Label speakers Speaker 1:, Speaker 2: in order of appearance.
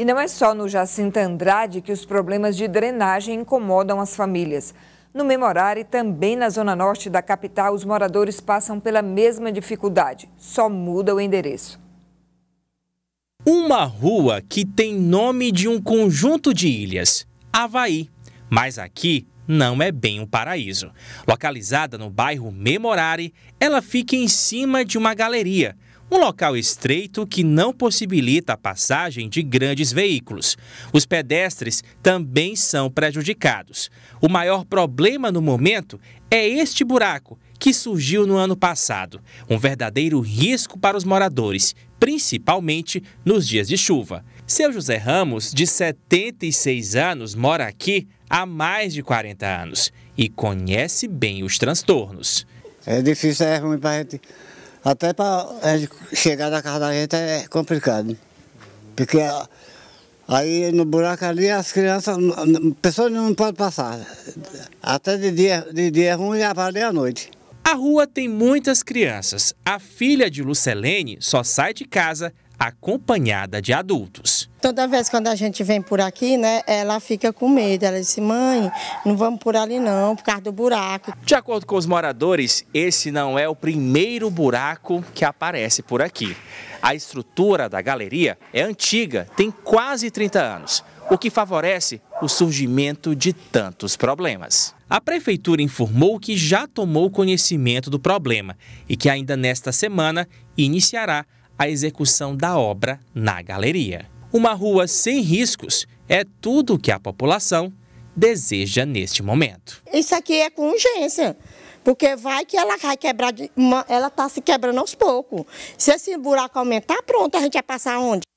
Speaker 1: E não é só no Jacinto Andrade que os problemas de drenagem incomodam as famílias. No Memorare, também na zona norte da capital, os moradores passam pela mesma dificuldade, só muda o endereço.
Speaker 2: Uma rua que tem nome de um conjunto de ilhas, Havaí. Mas aqui não é bem um paraíso. Localizada no bairro Memorare, ela fica em cima de uma galeria um local estreito que não possibilita a passagem de grandes veículos. Os pedestres também são prejudicados. O maior problema no momento é este buraco, que surgiu no ano passado, um verdadeiro risco para os moradores, principalmente nos dias de chuva. Seu José Ramos, de 76 anos, mora aqui há mais de 40 anos e conhece bem os transtornos.
Speaker 3: É difícil, é ruim para a gente até para é, chegar na casa da gente é complicado. Porque aí no buraco ali as crianças, pessoas não podem passar. Até de dia, de dia ruim e vale à noite.
Speaker 2: A rua tem muitas crianças. A filha de Lucelene só sai de casa acompanhada de adultos. Toda
Speaker 4: vez quando a gente vem por aqui, né, ela fica com medo. Ela disse, mãe, não vamos por ali não, por causa do buraco.
Speaker 2: De acordo com os moradores, esse não é o primeiro buraco que aparece por aqui. A estrutura da galeria é antiga, tem quase 30 anos, o que favorece o surgimento de tantos problemas. A prefeitura informou que já tomou conhecimento do problema e que ainda nesta semana iniciará a execução da obra na galeria. Uma rua sem riscos é tudo o que a população deseja neste momento.
Speaker 4: Isso aqui é com urgência. Porque vai que ela vai quebrar, de, ela está se quebrando aos poucos. Se esse buraco aumentar, pronto, a gente vai passar onde?